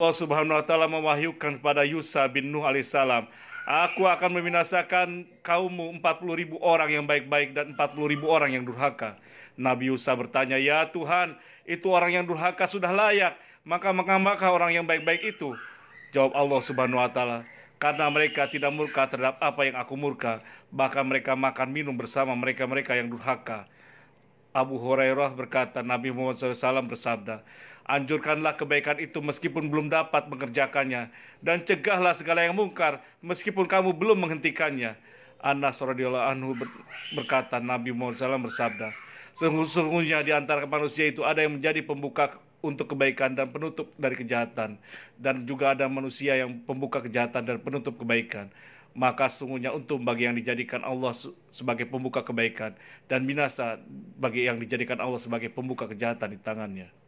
Allah Subhanahu wa taala mewahyukan kepada Yusa bin Nuh alaihissalam, aku akan membinasakan kaummu puluh ribu orang yang baik-baik dan puluh ribu orang yang durhaka. Nabi Yusa bertanya, "Ya Tuhan, itu orang yang durhaka sudah layak, maka mengapa orang yang baik-baik itu?" Jawab Allah Subhanahu wa taala, "Karena mereka tidak murka terhadap apa yang aku murka, bahkan mereka makan minum bersama mereka-mereka yang durhaka." Abu Hurairah berkata, Nabi Muhammad SAW bersabda, Anjurkanlah kebaikan itu meskipun belum dapat mengerjakannya, dan cegahlah segala yang mungkar meskipun kamu belum menghentikannya. Anas radhiyallahu anhu berkata, Nabi Muhammad SAW bersabda, Sungguh-sungguhnya di antara manusia itu ada yang menjadi pembuka untuk kebaikan dan penutup dari kejahatan. Dan juga ada manusia yang pembuka kejahatan dan penutup kebaikan maka sungguhnya untung bagi yang dijadikan Allah sebagai pembuka kebaikan dan binasa bagi yang dijadikan Allah sebagai pembuka kejahatan di tangannya.